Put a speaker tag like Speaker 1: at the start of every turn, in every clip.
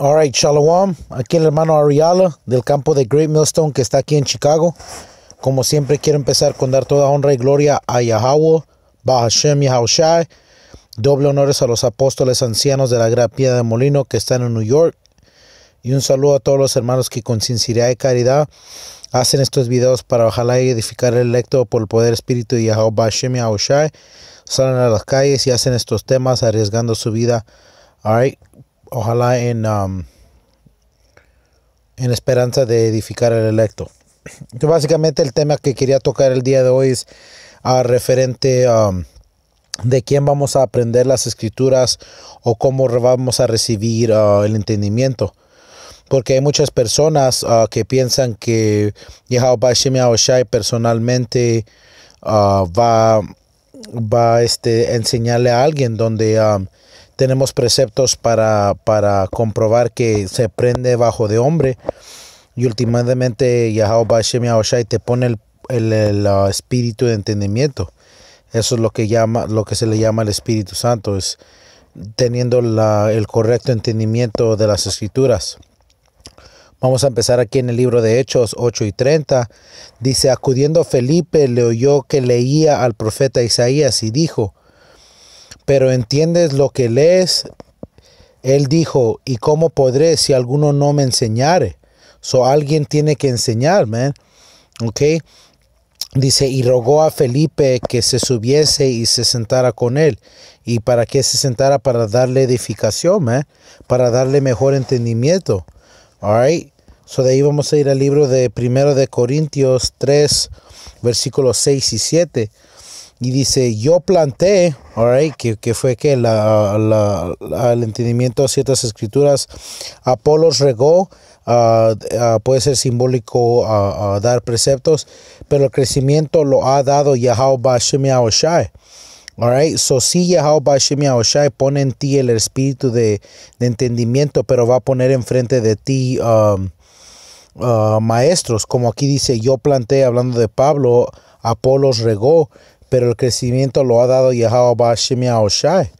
Speaker 1: All right, Shalom. Aquí el hermano Ariala del campo de Great Millstone que está aquí en Chicago. Como siempre, quiero empezar con dar toda honra y gloria a Yahweh, Bahashem Yahushai. Doble honores a los apóstoles ancianos de la Gran Piedra de Molino que están en New York. Y un saludo a todos los hermanos que con sinceridad y caridad hacen estos videos para ojalá edificar el electo por el poder espíritu de Yahweh, Bahashem Yahushai. Salen a las calles y hacen estos temas arriesgando su vida. All right ojalá en, um, en esperanza de edificar al electo. básicamente el tema que quería tocar el día de hoy es ah, referente um, de quién vamos a aprender las escrituras o cómo vamos a recibir ah, el entendimiento. Porque hay muchas personas ah, que piensan que Yahweh Shai personalmente va, va este, a enseñarle a alguien donde um, tenemos preceptos para, para comprobar que se prende bajo de hombre. Y últimamente Yahao te pone el, el, uh, espíritu de entendimiento. Eso es lo que, llama, lo que se le llama el Espíritu Santo, es teniendo la, el correcto entendimiento de las escrituras. Vamos a empezar aquí en el libro de Hechos 8 y 30. Dice, acudiendo Felipe le oyó que leía al profeta Isaías y dijo, pero entiendes lo que lees. Él dijo, ¿y cómo podré si alguno no me enseñare? So alguien tiene que enseñarme, Ok. Dice, y rogó a Felipe que se subiese y se sentara con él. ¿Y para qué se sentara? Para darle edificación, man. Para darle mejor entendimiento. ¿alright? So de ahí vamos a ir al libro de primero de Corintios 3, versículos 6 y 7. Y dice, yo planté, all que, fue que la, el entendimiento de ciertas escrituras, Apolos regó, ah, ah, puede ser simbólico ah, dar preceptos, pero el crecimiento lo ha dado Yahweh Shimei Oshai. so si Yahweh pone en ti el espíritu de, entendimiento, pero va a poner enfrente de ti... Um, uh, maestros, como aquí dice, yo planté, hablando de Pablo, Apolos regó, pero el crecimiento lo ha dado Yahweh Shimea Oshai.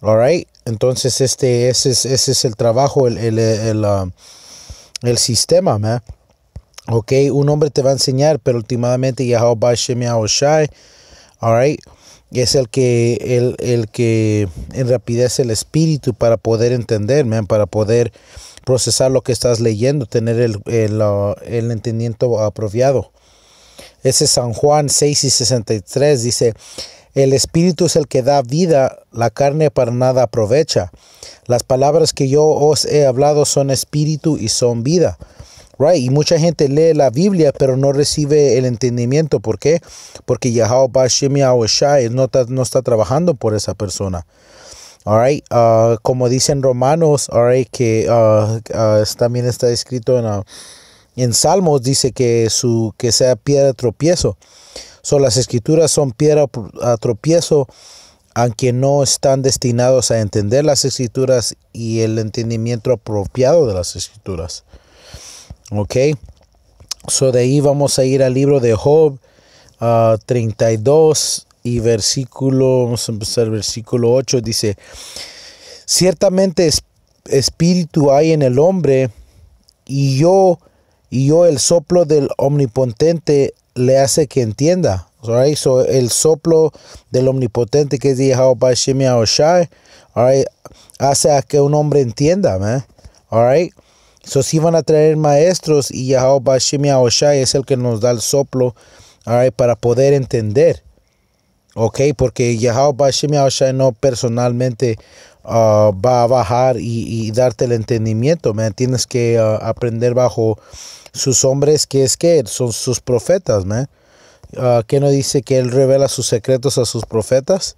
Speaker 1: All Entonces, este, ese, es, ese es el trabajo, el, um, sistema, Ok, un hombre te va a enseñar, pero últimamente Yahweh Shimea Oshai. All Es el que, el, el que rapidez el espíritu para poder entender, para poder procesar lo que estás leyendo, tener el, el uh, entendimiento apropiado. Ese San Juan 6 y 63 dice, el espíritu es el que da vida, la carne para nada aprovecha. Las palabras que yo os he hablado son espíritu y son vida. Right. Y mucha gente lee la Biblia, pero no recibe el entendimiento. ¿Por qué? Porque Yahweh no está, no está trabajando por esa persona. All uh, como dicen romanos, que uh, uh, también está escrito en en Salmos dice que, su, que sea piedra de tropiezo. So, las escrituras son piedra a tropiezo, aunque no están destinados a entender las escrituras y el entendimiento apropiado de las escrituras. Ok. So de ahí vamos a ir al libro de Job 32 ah, y versículo, versículo 8, dice, ciertamente espíritu hay en el hombre y yo y yo el soplo del omnipotente le hace que entienda. Right? So, el soplo del omnipotente que es Yahweh hace a que un hombre entienda. So, si van a traer maestros y Yahweh Shai es el que nos da el soplo para poder entender. Ok, porque Yahweh Bashimi Shai no personalmente Ah, va a bajar y, darte el entendimiento. me Tienes que ah, aprender bajo sus hombres que es que son sus profetas. Ah, que no dice que él revela sus secretos a sus profetas.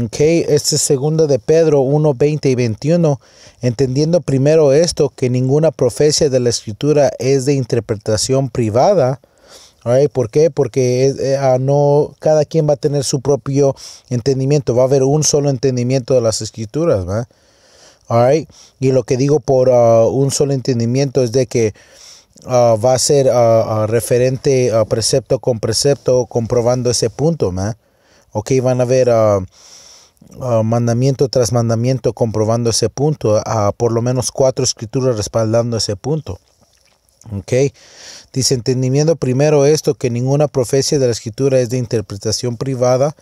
Speaker 1: Okay, este es de Pedro 1, 20 y 21, entendiendo primero esto, que ninguna profecía de la escritura es de interpretación privada, Right? ¿Por qué? Porque eh, ah, no, cada quien va a tener su propio entendimiento. Va a haber un solo entendimiento de las escrituras. Y lo que digo por ah, un solo entendimiento es de que ah, va a ser referente precepto con precepto, comprobando ese punto. Ok, van a haber mandamiento tras mandamiento comprobando ese punto, por lo menos cuatro escrituras respaldando ese punto. Ok, Dice, entendimiento primero esto, que ninguna profecía de la escritura es de interpretación privada,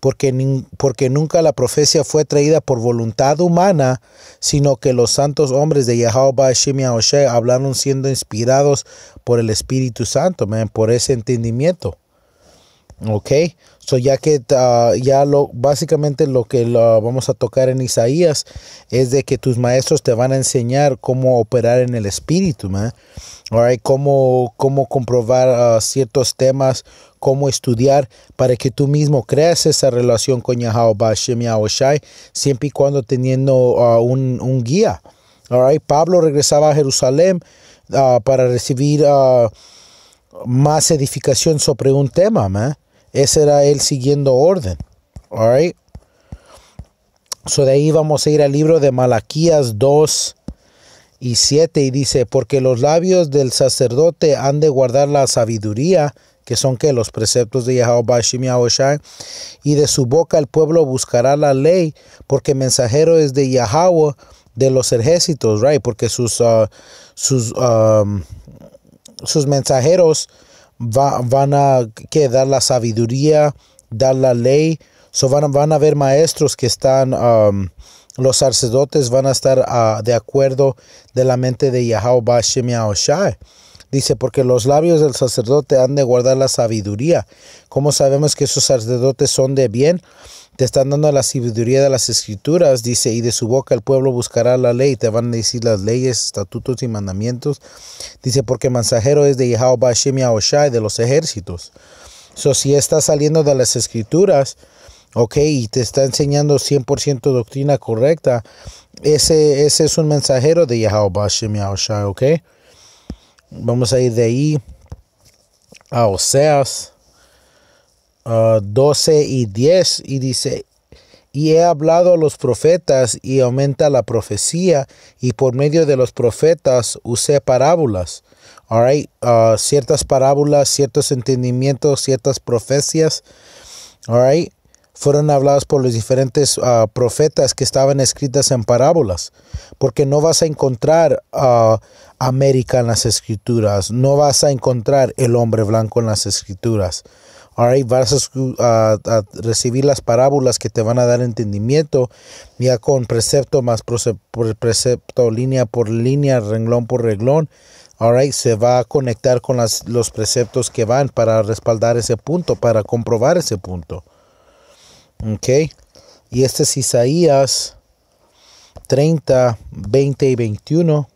Speaker 1: porque, porque nunca la profecía fue traída por voluntad humana, sino que los santos hombres de Yahweh, Shem Yahushua hablaron siendo inspirados por el Espíritu Santo, por ese entendimiento. Ok, so ya que ah, ya lo básicamente lo que vamos a tocar en Isaías es de que tus maestros te van a enseñar cómo operar en el espíritu, man. Right? Cómo, cómo comprobar ah, ciertos temas, cómo estudiar para que tú mismo creas esa relación con Yahweh Shem Shai, siempre y cuando teniendo ah, un, un, guía. All Pablo regresaba a Jerusalén para recibir más edificación sobre un tema, man. Ese era él siguiendo orden. All right. So de ahí vamos a ir al libro de Malaquías 2 y 7 y dice, porque los labios del sacerdote han de guardar la sabiduría, que son que los preceptos de Yahweh y de su boca el pueblo buscará la ley, porque mensajero es de Yahweh de los ejércitos, right? Porque sus, uh, sus, um, sus mensajeros van a ¿qué? dar la sabiduría, dar la ley. So van, a haber maestros que están, um, los sacerdotes van a estar ah, de acuerdo de la mente de Yahweh Shai. Dice, porque los labios del sacerdote han de guardar la sabiduría. ¿Cómo sabemos que esos sacerdotes son de bien? Te están dando la sabiduría de las escrituras, dice, y de su boca el pueblo buscará la ley. Te van a decir las leyes, estatutos y mandamientos. Dice, porque mensajero es de Jehová de los ejércitos. So, si está saliendo de las escrituras, ok, y te está enseñando 100% doctrina correcta, ese, ese es un mensajero de Yahweh Hashem ok. Vamos a ir de ahí a Oseas 12 y 10 y dice, y he hablado a los profetas y aumenta la profecía y por medio de los profetas usé parábolas. All uh, ciertas parábolas, ciertos entendimientos, ciertas profecías. All right? fueron habladas por los diferentes ah, profetas que estaban escritas en parábolas, porque no vas a encontrar a ah, América en las escrituras, no vas a encontrar el hombre blanco en las escrituras. All vas a, recibir las parábolas que te van a dar entendimiento, ya con precepto más precepto, línea por línea, renglón por renglón. se va a conectar con las, los preceptos que van para respaldar ese punto, para comprobar ese punto. Y este es Isaías 30, 20 y 21.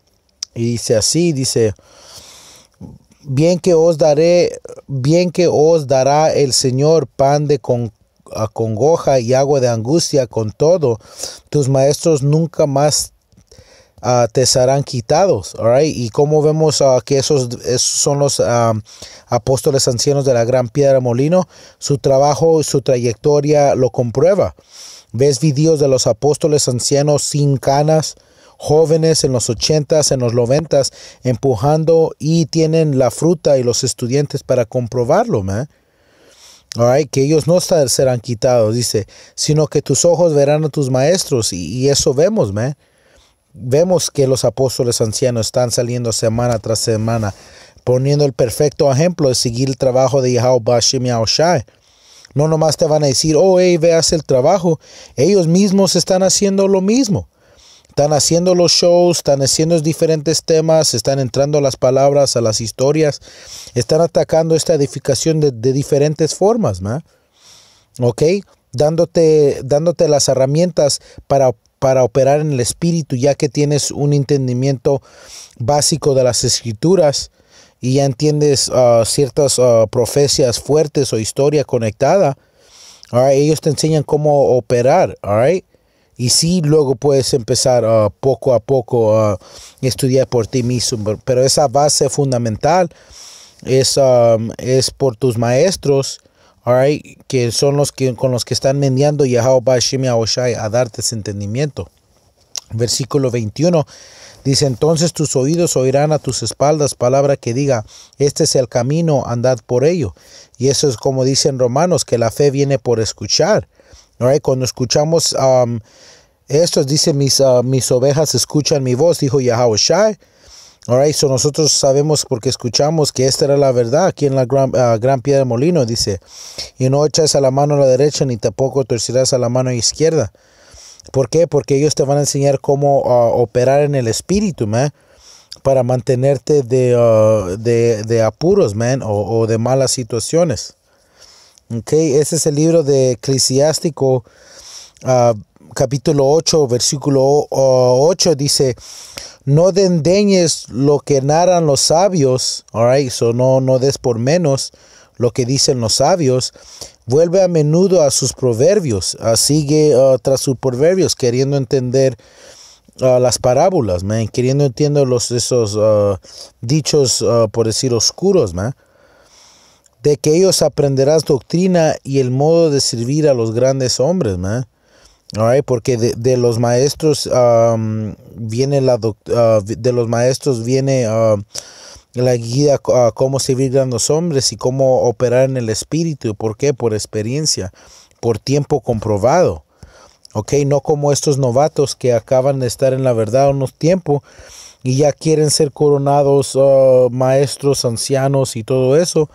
Speaker 1: Y dice así, dice, bien que os daré, bien que os dará el Señor pan de con, congoja y agua de angustia con todo, tus maestros nunca más Ah, te serán quitados. Y como vemos ah, que esos, son los ah, apóstoles ancianos de la gran piedra molino, su trabajo, su trayectoria lo comprueba. Ves videos de los apóstoles ancianos sin canas, jóvenes en los 80 en los 90 empujando y tienen la fruta y los estudiantes para comprobarlo, ¿me? que ellos no serán quitados, dice, sino que tus ojos verán a tus maestros y, eso vemos, ¿me? Vemos que los apóstoles ancianos están saliendo semana tras semana, poniendo el perfecto ejemplo de seguir el trabajo de Yahweh Bashim Aoshai. No nomás te van a decir, oh, hey, veas el trabajo. Ellos mismos están haciendo lo mismo. Están haciendo los shows, están haciendo diferentes temas, están entrando las palabras a las historias, están atacando esta edificación de, diferentes formas, ¿no? ¿Ok? Dándote, dándote las herramientas para para operar en el espíritu, ya que tienes un entendimiento básico de las escrituras y ya entiendes ah, ciertas ah, profecías fuertes o historia conectada, ellos te enseñan cómo operar, Y sí, luego puedes empezar ah, poco a poco a estudiar por ti mismo, pero esa base fundamental es por tus maestros que son los que con los que están mendiando Yahweh Bashimi a darte ese entendimiento. Versículo 21 dice: Entonces tus oídos oirán a tus espaldas palabra que diga: Este es el camino, andad por ello. Y eso es como dicen romanos, que la fe viene por escuchar. cuando escuchamos um, esto, dice: mis, uh, mis ovejas escuchan mi voz, dijo Yahweh Shai. Alright, so nosotros sabemos porque escuchamos que esta era la verdad aquí en la ah, gran, piedra de molino, dice. Y no echas a la mano a la derecha ni tampoco torcerás a la mano izquierda. ¿Por qué? Porque ellos te van a enseñar cómo ah, operar en el espíritu, man, para mantenerte de, ah, de, apuros, man, o, de malas situaciones. Ok, ese es el libro de Eclesiástico capítulo 8, versículo 8 dice, no desdeñes lo que narran los sabios, alright, so no, no des por menos lo que dicen los sabios, vuelve a menudo a sus proverbios, ah, sigue ah, tras sus proverbios, queriendo entender ah, las parábolas, man, queriendo entender los, esos dichos, por decir, oscuros, man, de que ellos aprenderás doctrina y el modo de servir a los grandes hombres, man porque de, los maestros viene la de los maestros viene la guía a uh, cómo servir a los hombres y cómo operar en el espíritu. ¿Por qué? Por experiencia, por tiempo comprobado. no como estos novatos que acaban de estar en la verdad unos tiempos y ya quieren ser coronados uh, maestros, ancianos y todo eso.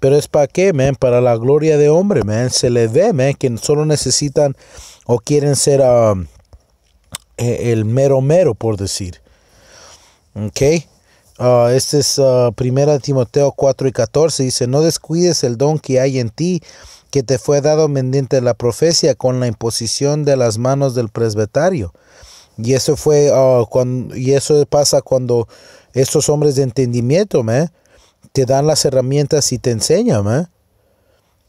Speaker 1: Pero es para qué, Para la gloria de hombre, men Se le ve, que solo necesitan o quieren ser um, e, el mero mero, por decir. Ok. Uh, este es uh, Primera Timoteo 4 y 14. Dice, no descuides el don que hay en ti, que te fue dado mediante la profecía con la imposición de las manos del presbiterio. Y eso fue uh, cuando, y eso pasa cuando estos hombres de entendimiento, ¿me? te dan las herramientas y te enseñan, ¿me?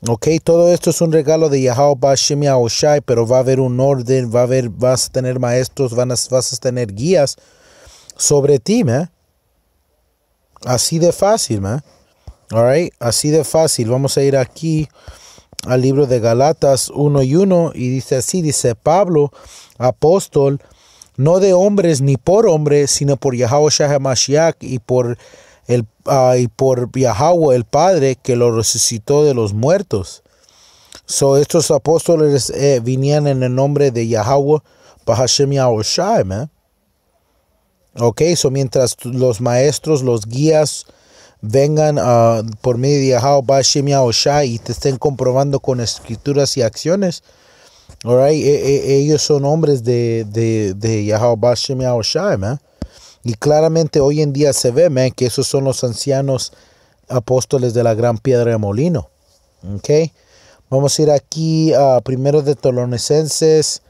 Speaker 1: Ok, todo esto es un regalo de Yahweh Oshai, pero va a haber un orden, va a haber, vas a tener maestros, vas a tener guías sobre ti, ¿me? Así de fácil, ¿me? All así de fácil. Vamos a ir aquí al libro de Galatas 1 y 1 y dice así, dice Pablo, apóstol, no de hombres ni por hombres, sino por Yahweh Shai y por y por Yahweh el Padre que lo resucitó de los muertos. So, estos apóstoles eh, en el nombre de Yahweh Bahashem Yahushai, Ok, mientras los maestros, los guías vengan ah, por medio de Yahweh y te estén comprobando con escrituras y acciones, all e, e, ellos son hombres de, de, de Yahweh Bahashem y claramente hoy en día se ve que esos son los ancianos apóstoles de la gran piedra de molino. Ok, Vamos a ir aquí a primero de Tolonesenses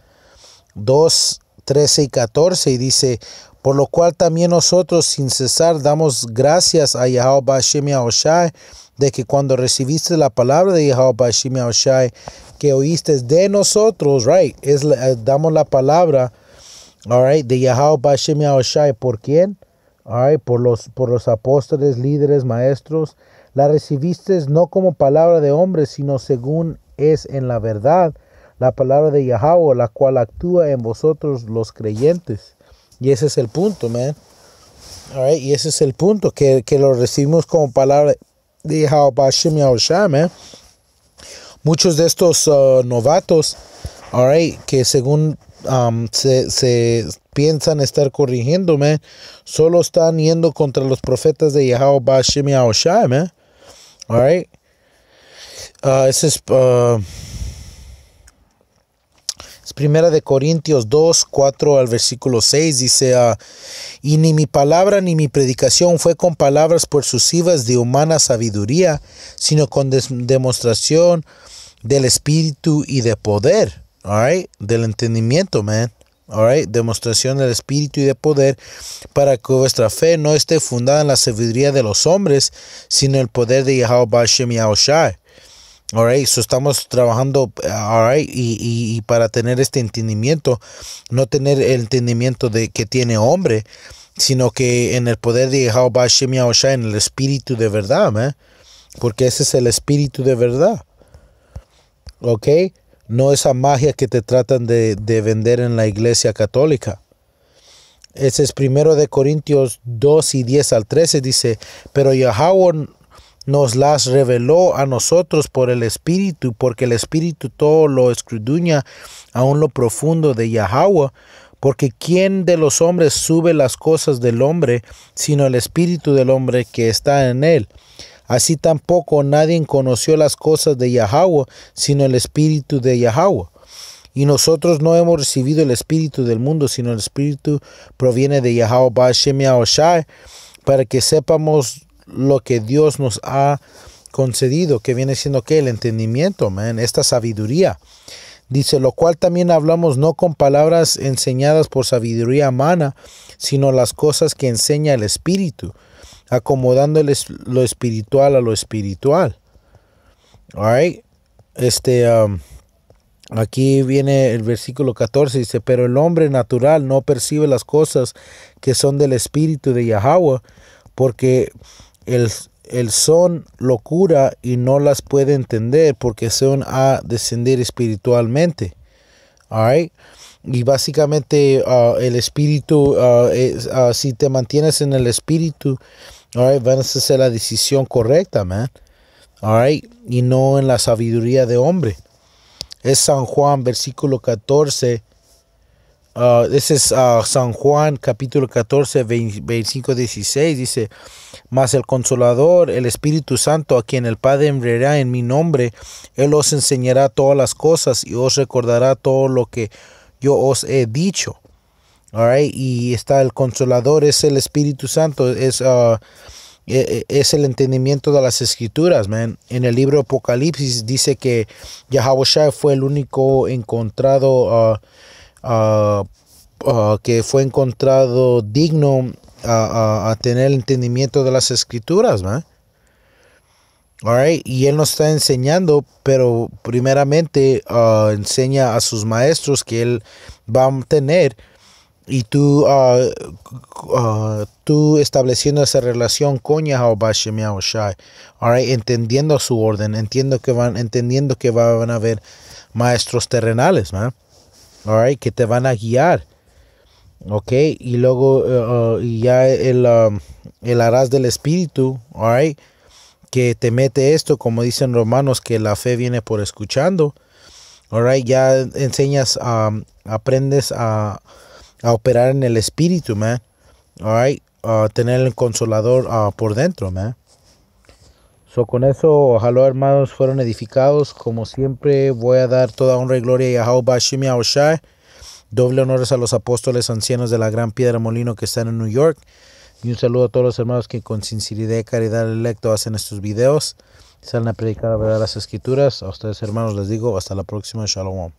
Speaker 1: 2, 13 y 14 y dice, por lo cual también nosotros sin cesar damos gracias a Yahweh Bashem de que cuando recibiste la palabra de Yahweh Bashem que oíste de nosotros, right, es, eh, damos la palabra de Yahweh Bashem ¿y ¿Por quién? All por los, por los apóstoles, líderes, maestros. La recibiste no como palabra de hombre, sino según es en la verdad, la palabra de Yahweh, la cual actúa en vosotros los creyentes. Y ese es el punto, man. y ese es el punto, que, lo recibimos como palabra de Yahweh Bashem man. Muchos de estos uh, novatos, all que según se, piensan estar corrigiéndome, solo están yendo contra los profetas de Yahweh y ah, ah, es, Primera de Corintios 2, 4 al versículo 6. Dice, ah, y ni mi palabra ni mi predicación fue con palabras persuasivas de humana sabiduría, sino con demostración del Espíritu y de poder all del entendimiento, man. All demostración del espíritu y de poder para que vuestra fe no esté fundada en la sabiduría de los hombres, sino en el poder de Yahweh Bashem Yahushai. All so estamos trabajando, uh, y, para tener este entendimiento, no tener el entendimiento de que tiene hombre, sino que en el poder de Yahweh Bashem en el espíritu de verdad, man, porque ese es el espíritu de verdad. Okay no esa magia que te tratan de, vender en la iglesia católica. Ese es primero de Corintios 2 y 10 al 13, dice, pero Yahweh nos las reveló a nosotros por el Espíritu, porque el Espíritu todo lo escruduña aún lo profundo de Yahweh, porque ¿quién de los hombres sube las cosas del hombre, sino el Espíritu del hombre que está en él? Así tampoco nadie conoció las cosas de Yahweh, sino el Espíritu de Yahweh. Y nosotros no hemos recibido el Espíritu del mundo, sino el Espíritu proviene de Yahweh para que sepamos lo que Dios nos ha concedido, que viene siendo que el entendimiento, man, esta sabiduría. Dice, lo cual también hablamos no con palabras enseñadas por sabiduría humana, sino las cosas que enseña el Espíritu acomodándoles lo espiritual a lo espiritual. All right. Este, um, aquí viene el versículo 14, dice, pero el hombre natural no percibe las cosas que son del espíritu de Yahweh, porque el, son locura y no las puede entender porque son a descender espiritualmente. All Y básicamente uh, el espíritu, uh, uh, si te mantienes en el espíritu, All right, van a hacer la decisión correcta, man. All right, y no en la sabiduría de hombre. Es San Juan, versículo 14. Uh, ese es uh, San Juan, capítulo 14, 25, 16. Dice: Mas el Consolador, el Espíritu Santo, a quien el Padre enviará en mi nombre, Él os enseñará todas las cosas y os recordará todo lo que yo os he dicho. All Y está el consolador, es el Espíritu Santo, es, uh, e, e, es el entendimiento de las escrituras, man. En el libro Apocalipsis dice que Yahweh fue el único encontrado uh, uh, que fue encontrado digno a, tener el entendimiento de las escrituras, man. Y él nos está enseñando, pero primeramente enseña a sus maestros que él va a tener y tú, ah, ah, tú estableciendo esa relación con Yahweh o Shai, entendiendo su orden, entiendo que van, entendiendo que van a haber maestros terrenales, que te van a guiar. Ok, y luego eh, eh, ya el, um, el del espíritu, que te mete esto, como dicen romanos, que la fe viene por escuchando. ya enseñas, um, aprendes a a operar en el espíritu, man. All right. tener el consolador ah, por dentro, man. So, con eso, ojalá hermanos fueron edificados. Como siempre, voy a dar toda honra y gloria a Jehová Shimi Aoshai. Doble honores a los apóstoles ancianos de la Gran Piedra Molino que están en New York. Y un saludo a todos los hermanos que con sinceridad y caridad electo hacen estos videos. Salen a predicar la verdad las escrituras. A ustedes hermanos les digo hasta la próxima. Shalom.